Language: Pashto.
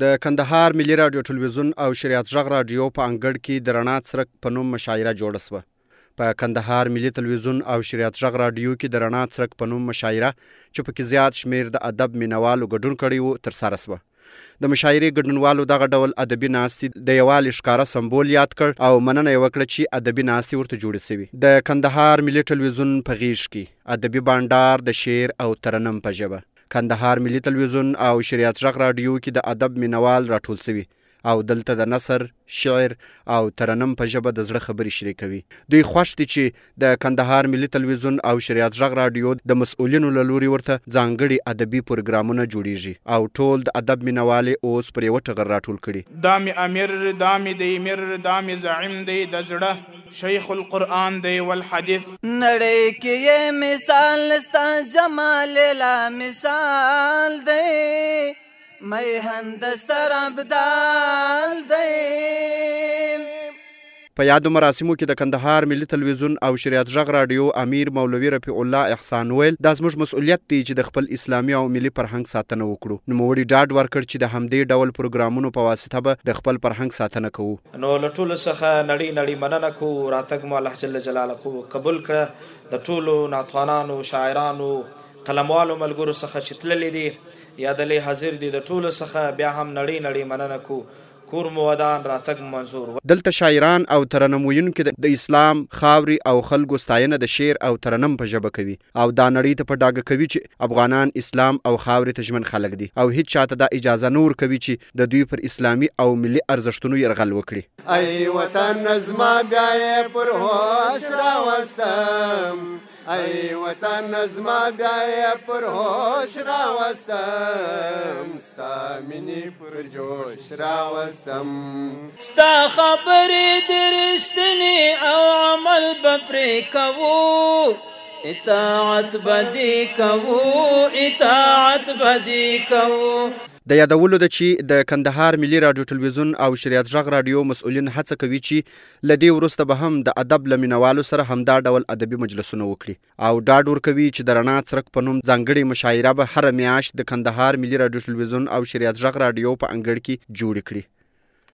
د کندهار ملي رادیو ټلویزیون او شریعت ژغ رادیو په انګړ کې د رڼا څرک په نوم مشاعره جوړه شوه په کندهار ملي ټلویزیون او شریعت ژغ رادیو کې د رڼا څرک په نوم مشاعره چې پکې زیات شمیر د ادب مینوالو ګډون کړی وو تر سره شوه د مشاعرې ګډونوالو دغه ډول ادبي ناستې د یووالي ښکاره سمبول یاد کړ او مننه یې وکړه چې ادبي ناستې ورته جوړې سوي د کندهار ملي ټلویزیون په غیږ کې ادبي بانډار د شعر او ترنم په ژبه کندهار ملي تلویزیون او شریعت غږ رادیو کې د ادب مینوال راټول سوي او دلته د نثر شعر او ترنم په ژبه د زړه خبرې شریکوي دوی خوښ دي چې د کندهار ملي تلویزیون او شریعت غږ رادیو د مسؤلینو له لوري ورته ځانګړي ادبي پروګرامونه جوړیږي او ټول د ادب مینوالې اوس پر یو ټغر راټول کړي دامي امیر دامي د امیر دامي زعیم دی د زړه شیخ القرآن دی والحدیث نړۍ کې مثال ستا جمال لا مثال دی مې هند سر ابدال په یادو مراسمو کې د کندهار ملي تلویزیون او شریعت غږ رادیو امیر مولوی رفیع الله احسان ویل دا زموږ مسؤلیت دی چې د خپل اسلامي او ملي فرهنګ ساتنه وکړو نوموړي ډاډ ورکړ چې د همدې ډول پروګرامونو په واسطه به د خپل فرهنګ ساتنه کوو نو لټول څخه نړۍ نړۍ مننه کوو راتګ مو الله جل جلاله قبول کړه د ټولو ناتوانانو شاعرانو قلموالو ملګرو څخه چې تللی دي یا د حاضر دي د ټولو څخه بیا هم نړۍ نړۍ مننه کوو کور مو ودان راتګ منزور دلته شاعران او ترنمویونکو د اسلام خاوري او خلکو ستاینه د شعر او ترنم په ژبه کوي او دا نړۍ ته په ډاګه کوي چې افغانان اسلام او خاوري ته ژمن خلک دي او هیڅ چاته دا اجازه نور کوي چې د دوی پر اسلامي او ملي ارزښتونو يرغل وکړي ای وطن زما بیا پر هوش راوستم ای وطن زما بیا پر هوش راوستم ستا مینې پر جوش راوستم ستا خبرې درشتنی او عمل به پرې کوو اطاعت بدی کوو اطاعت بدی کوو د یادولو د چې د کندهار ملي رادیو ټلویزیون او شریعت ژغ رادیو مسؤلین هڅه کوي چې لدې ورسته به هم د ادب لمینوالو سره همدا ډول ادبي مجلسونه وکړي او ډاډ ورکوي چې د رڼا څرک په نوم ځانګړي مشاعره به هر میاش د کندهار ملي رادیو ټلویزیون او شریعت ژغ رادیو په انګړ کې جوړ کړي